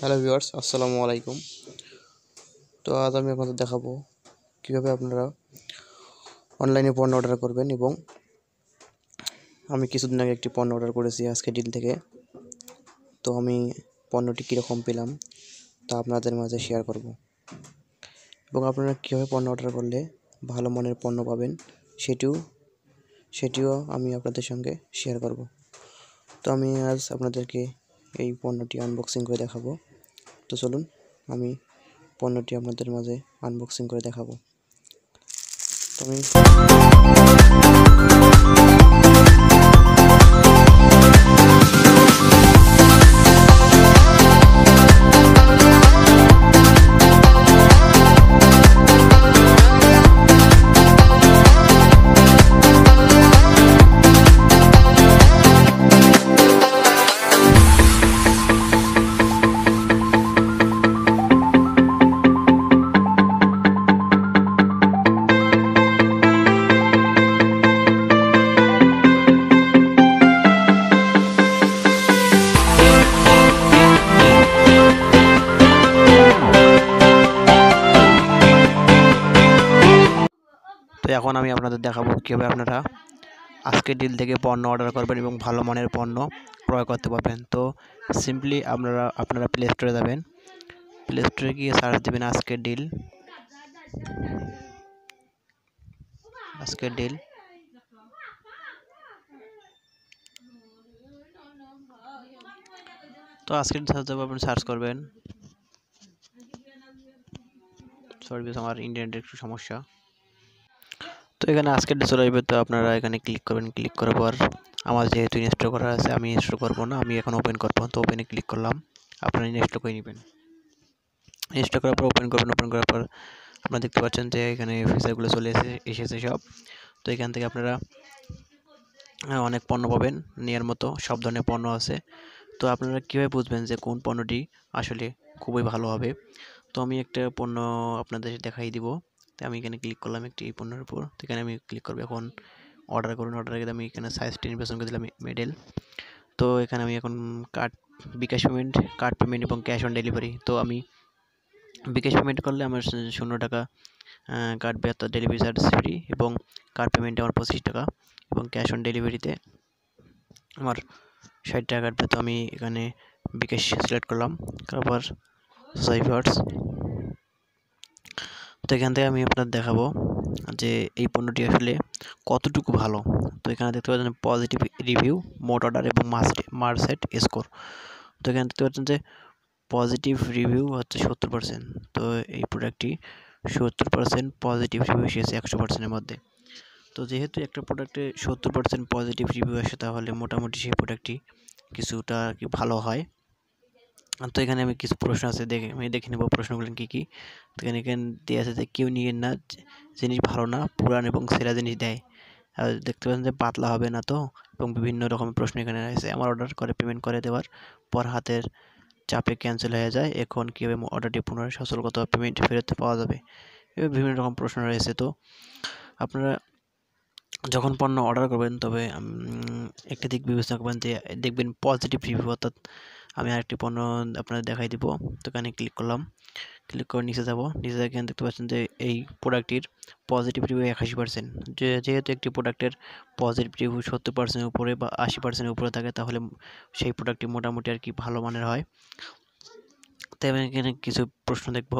hello viewers আসসালামু আলাইকুম তো আজ আমি আপনাদের দেখাবো কীভাবে আপনারা অনলাইনে পণ্য অর্ডার করবেন এবং আমি কিছুদিন আগে একটি পণ্য অর্ডার করেছি আজকে ডিল থেকে তো আমি পণ্যটি কীরকম পেলাম তা আপনাদের মাঝে শেয়ার করব এবং আপনারা কীভাবে পণ্য অর্ডার করলে ভালো মানের পণ্য পাবেন সেটিও সেটিও আমি আপনাদের সঙ্গে শেয়ার করব তো আমি আজ আপনাদেরকে এই পণ্যটি আনবক্সিং করে দেখাবো তো চলুন আমি পণ্যটি আপনাদের মাঝে আনবক্সিং করে দেখাবো তো আমি তো এখন আমি আপনাদের দেখাবো কীভাবে আপনারা আজকে ডিল থেকে পণ্য অর্ডার করবেন এবং ভালো মানের পণ্য ক্রয় করতে পারবেন তো সিম্পলি আপনারা আপনারা প্লে স্টোরে যাবেন প্লে স্টোরে গিয়ে সার্চ দেবেন আজকে ডিল আজকে ডিল তো আজকে সার্চ দেবো আপনি সার্চ করবেন সরি আমার ইন্টারনেটের একটু সমস্যা তো এখানে আজকের ডে চলে আসবে তো আপনারা এখানে ক্লিক করবেন ক্লিক করার পর আমার যেহেতু ইনস্টল করা আছে আমি ইনস্টল করবো না আমি এখন ওপেন করবো তো ওপেনে ক্লিক করলাম আপনারা ইনস্টল করে নেবেন ইনস্টল করার পর ওপেন করবেন ওপেন করার পর আপনারা দেখতে পাচ্ছেন যে এখানে ফিচারগুলো চলে এসে এসেছে সব তো এখান থেকে আপনারা অনেক পণ্য পাবেন নেওয়ার মতো সব ধরনের পণ্য আছে তো আপনারা কীভাবে বুঝবেন যে কোন পণ্যটি আসলে খুবই ভালো হবে তো আমি একটা পণ্য আপনাদের দেখাই দিব তো আমি এখানে ক্লিক করলাম একটি এই পণ্যের উপর তো এখানে আমি ক্লিক করবো এখন অর্ডার করুন অর্ডার করে আমি এখানে সাইজ টেন নির্বাচন করে দিলাম মেডেল তো এখানে আমি এখন card bKash payment card payment এবং ক্যাশ অন ডেলিভারি তো আমি বিকাশ পেমেন্ট করলে আমার শূন্য টাকা কার্ড অর্থাৎ ডেলিভারি চার্জ ফ্রি এবং কার্ড পেমেন্টে আমার পঁচিশ টাকা এবং ক্যাশ অন ডেলিভারিতে আমার ষাট টাকার তো আমি এখানে বিকাশ সিলেক্ট করলাম তারপর সাইভার্স তো এখান থেকে আমি আপনার দেখাবো যে এই পণ্যটি আসলে কতটুকু ভালো তো এখানে দেখতে পাচ্ছেন পজিটিভ রিভিউ মোট অর্ডার এবং মার্সেট স্কোর তো এখানে দেখতে পাচ্ছেন যে পজিটিভ রিভিউ হচ্ছে সত্তর পার্সেন্ট তো এই প্রোডাক্টটি সত্তর পার্সেন্ট পজিটিভ রিভিউ এসেছে একশো পার্সেন্টের মধ্যে তো যেহেতু একটা প্রোডাক্টে সত্তর পার্সেন্ট পজিটিভ রিভিউ আসে তাহলে মোটামুটি সেই প্রোডাক্টটি কিছুটা কি ভালো হয় তো এখানে আমি কিছু প্রশ্ন আছে দেখে আমি দেখে নেব প্রশ্নগুলো কী কী তো এখানে এখানে দেওয়া আছে যে কেউ নিয়ে না জিনিস ভালো না পুরান এবং সেরা জিনিস দেয় আর দেখতে পাচ্ছেন যে পাতলা হবে না তো এবং বিভিন্ন রকমের প্রশ্ন এখানে রয়েছে আমার অর্ডার করে পেমেন্ট করে দেওয়ার পর হাতের চাপে ক্যান্সেল হয়ে যায় এখন কীভাবে অর্ডারটি পুনরায় সচলগত পেমেন্ট ফেরত পাওয়া যাবে এভাবে বিভিন্ন রকম প্রশ্ন রয়েছে তো আপনারা যখন পণ্য অর্ডার করবেন তবে একটি দিক বিবেচনা করবেন যে দেখবেন পজিটিভ রিভিউ অর্থাৎ আমি আরেকটি পণ্য আপনাদের দেখাই দিব তো এখানে ক্লিক করলাম ক্লিক করে নিচে যাব নিচে এখানে দেখতে পাচ্ছেন যে এই প্রোডাক্টটির পজিটিভ রিভিউ একাশি পার্সেন্ট যেহেতু একটি প্রোডাক্টের পজিটিভ রিভিউ সত্তর পার্সেন্টের উপরে বা আশি পার্সেন্টের উপরে থাকে তাহলে সেই প্রোডাক্টটি মোটামুটি আর কি ভালো মানের হয় তাই আমি এখানে কিছু প্রশ্ন দেখব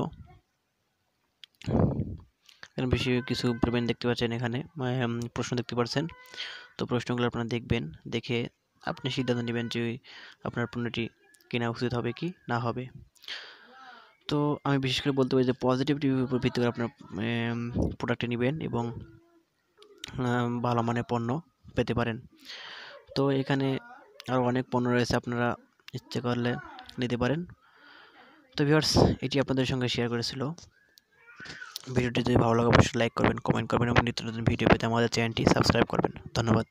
এখানে বেশি কিছু পেমেন্ট দেখতে পাচ্ছেন এখানে প্রশ্ন দেখতে পাচ্ছেন তো প্রশ্নগুলো আপনারা দেখবেন দেখে আপনি সিদ্ধান্ত নেবেন যে আপনার পণ্যটি কেনা উচিত হবে কি না হবে তো আমি বিশেষ করে বলতে পারি যে পজিটিভ রিভিউ উপর ভিত্তি করে আপনার প্রোডাক্টটি নেবেন এবং ভালো মানের পণ্য পেতে পারেন তো এখানে আরও অনেক পণ্য রয়েছে আপনারা ইচ্ছে করলে নিতে পারেন তো ভিউয়ার্স এটি আপনাদের সঙ্গে শেয়ার করেছিল ভিডিওটি যদি ভালো লাগে অবশ্যই লাইক করবেন কমেন্ট করবেন এবং নিত্য নতুন ভিডিও পেতে আমাদের চ্যানেলটি সাবস্ক্রাইব করবেন ধন্যবাদ